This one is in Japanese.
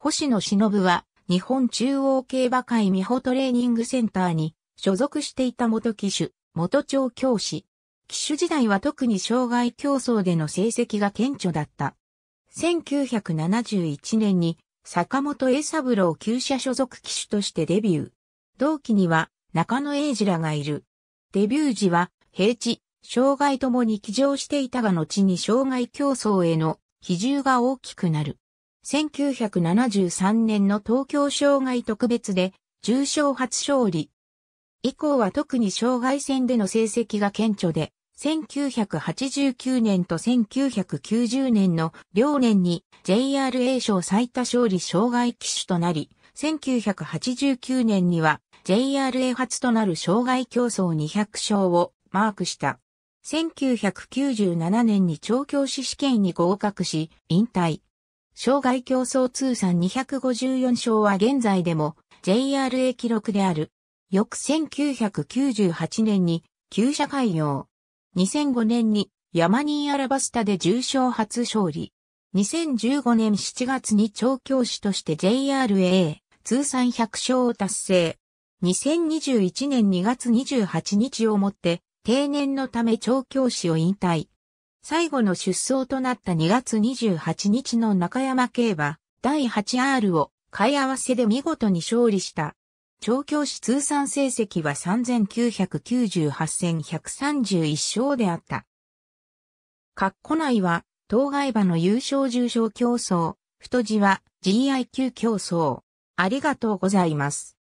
星野忍は、日本中央競馬会美穂トレーニングセンターに所属していた元騎手、元調教師。騎手時代は特に障害競争での成績が顕著だった。1971年に坂本栄三郎旧社所属騎手としてデビュー。同期には中野英二らがいる。デビュー時は平地、障害ともに騎乗していたが後に障害競争への比重が大きくなる。1973年の東京障害特別で重賞初勝利。以降は特に障害戦での成績が顕著で、1989年と1990年の両年に JRA 賞最多勝利障害騎手となり、1989年には JRA 初となる障害競争200勝をマークした。1997年に調教師試験に合格し、引退。生涯競争通算254勝は現在でも JRA 記録である。翌1998年に旧社開業。2005年にヤマニーアラバスタで重賞初勝利。2015年7月に調教師として JRA 通算100勝を達成。2021年2月28日をもって定年のため調教師を引退。最後の出走となった2月28日の中山競馬、第 8R を、買い合わせで見事に勝利した。調教師通算成績は3998戦131勝であった。括弧内は、当該馬の優勝重賞競争、太字は GIQ 競争。ありがとうございます。